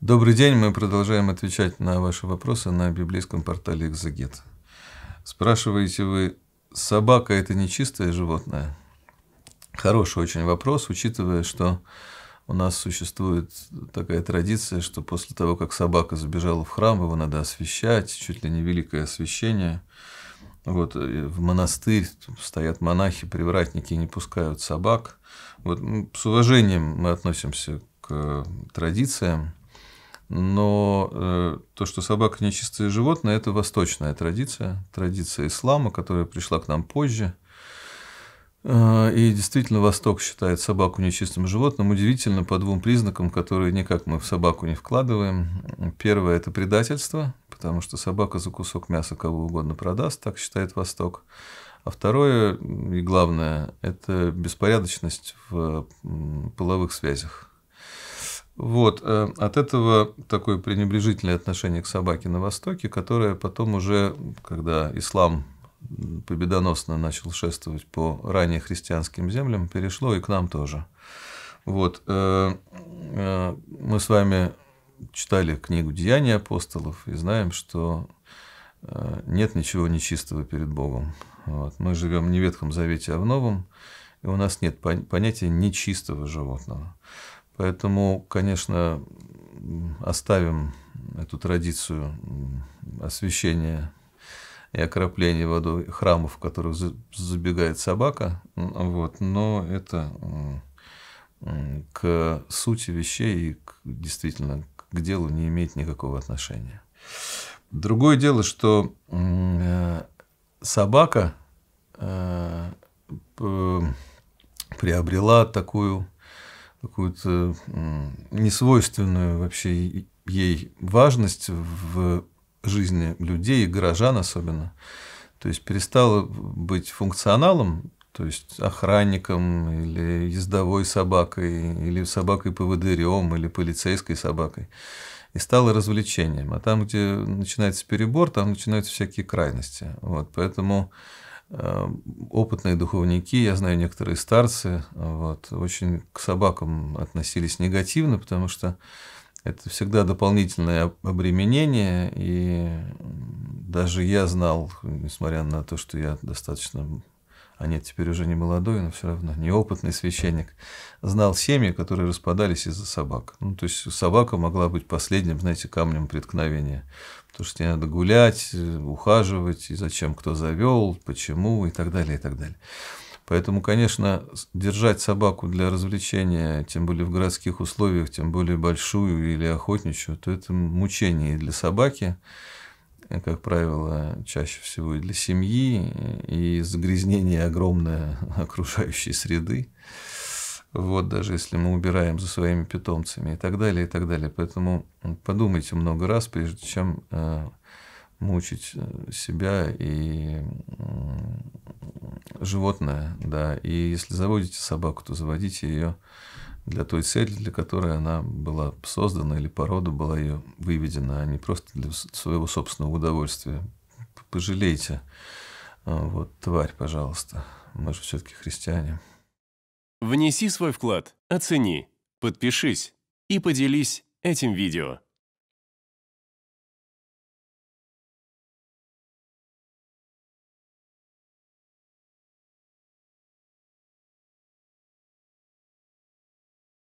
Добрый день, мы продолжаем отвечать на ваши вопросы на библейском портале «Экзегет». Спрашиваете вы, собака – это нечистое животное? Хороший очень вопрос, учитывая, что у нас существует такая традиция, что после того, как собака забежала в храм, его надо освещать, чуть ли не великое освещение. Вот э, в монастырь стоят монахи, привратники не пускают собак. Вот с уважением мы относимся к э, традициям. Но э, то, что собака нечистое животное, это восточная традиция, традиция ислама, которая пришла к нам позже. Э, и действительно, Восток считает собаку нечистым животным. Удивительно по двум признакам, которые никак мы в собаку не вкладываем. Первое – это предательство, потому что собака за кусок мяса кого угодно продаст, так считает Восток. А второе и главное – это беспорядочность в половых связях вот, э, от этого такое пренебрежительное отношение к собаке на Востоке, которое потом уже, когда ислам победоносно начал шествовать по ранее христианским землям, перешло и к нам тоже. Вот, э, э, мы с вами читали книгу «Деяния апостолов» и знаем, что нет ничего нечистого перед Богом. Вот. Мы живем не в Ветхом Завете, а в Новом, и у нас нет понятия нечистого животного. Поэтому, конечно, оставим эту традицию освещения и окропления водой храмов, в которых забегает собака. Вот. Но это к сути вещей и к, действительно к делу не имеет никакого отношения. Другое дело, что э, собака э, приобрела такую какую-то несвойственную вообще ей важность в жизни людей, горожан особенно. То есть перестала быть функционалом, то есть охранником или ездовой собакой, или собакой-поводырем, или полицейской собакой, и стала развлечением. А там, где начинается перебор, там начинаются всякие крайности. Вот, поэтому Э, опытные духовники, я знаю некоторые старцы, вот, очень к собакам относились негативно, потому что это всегда дополнительное обременение, и даже я знал, несмотря на то, что я достаточно а нет, теперь уже не молодой, но все равно неопытный священник, знал семьи, которые распадались из-за собак. Ну, то есть собака могла быть последним, знаете, камнем преткновения. Потому что тебе надо гулять, э, ухаживать, и зачем кто завел, почему и так далее, и так далее. Поэтому, конечно, держать собаку для развлечения, тем более в городских условиях, тем более большую или охотничью, то это мучение и для собаки, как правило, чаще всего и для семьи, и загрязнение огромное окружающей среды. Вот даже если мы убираем за своими питомцами и так далее, и так далее. Поэтому подумайте много раз, прежде чем э, мучить э, себя и животное, да. И если заводите собаку, то заводите ее для той цели, для которой она была создана или порода была ее выведена, а не просто для своего собственного удовольствия. Пожалейте, а, вот, тварь, пожалуйста, мы же все-таки христиане. Внеси свой вклад, оцени, подпишись и поделись этим видео.